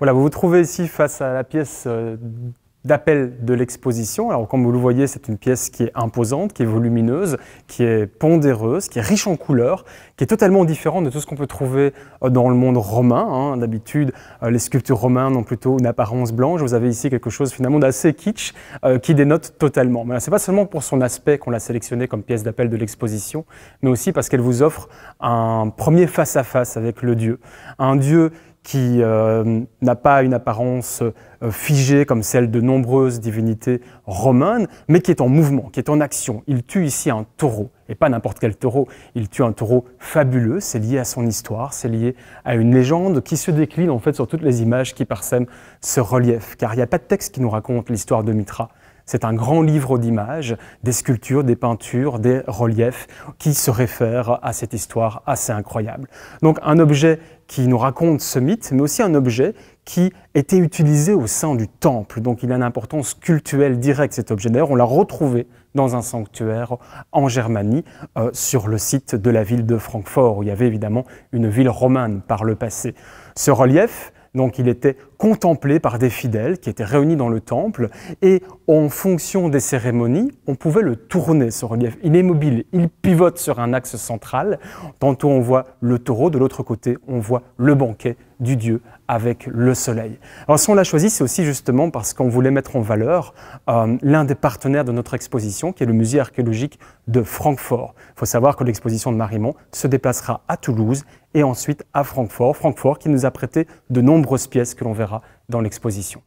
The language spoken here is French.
Voilà, vous vous trouvez ici face à la pièce euh, d'appel de l'exposition. Alors, comme vous le voyez, c'est une pièce qui est imposante, qui est volumineuse, qui est pondéreuse, qui est riche en couleurs, qui est totalement différente de tout ce qu'on peut trouver euh, dans le monde romain. Hein. D'habitude, euh, les sculptures romaines ont plutôt une apparence blanche. Vous avez ici quelque chose finalement d'assez kitsch qui dénote totalement. Mais c'est pas seulement pour son aspect qu'on l'a sélectionné comme pièce d'appel de l'exposition, mais aussi parce qu'elle vous offre un premier face-à-face -face avec le Dieu. Un Dieu qui euh, n'a pas une apparence euh, figée comme celle de nombreuses divinités romaines, mais qui est en mouvement, qui est en action. Il tue ici un taureau, et pas n'importe quel taureau, il tue un taureau fabuleux, c'est lié à son histoire, c'est lié à une légende qui se décline en fait sur toutes les images qui parsèment ce relief, car il n'y a pas de texte qui nous raconte l'histoire de Mitra. C'est un grand livre d'images, des sculptures, des peintures, des reliefs qui se réfèrent à cette histoire assez incroyable. Donc un objet qui nous raconte ce mythe, mais aussi un objet qui était utilisé au sein du temple. Donc il a une importance cultuelle directe cet objet. D'ailleurs, on l'a retrouvé dans un sanctuaire en Germanie, euh, sur le site de la ville de Francfort, où il y avait évidemment une ville romane par le passé. Ce relief, donc il était contemplé par des fidèles qui étaient réunis dans le temple et en fonction des cérémonies, on pouvait le tourner, ce relief. Il est mobile, il pivote sur un axe central. Tantôt on voit le taureau, de l'autre côté on voit le banquet du dieu avec le soleil. Alors si on l'a choisi, c'est aussi justement parce qu'on voulait mettre en valeur euh, l'un des partenaires de notre exposition, qui est le musée archéologique de Francfort. Il faut savoir que l'exposition de Marimont se déplacera à Toulouse et ensuite à Francfort, Francfort qui nous a prêté de nombreuses pièces que l'on verra dans l'exposition.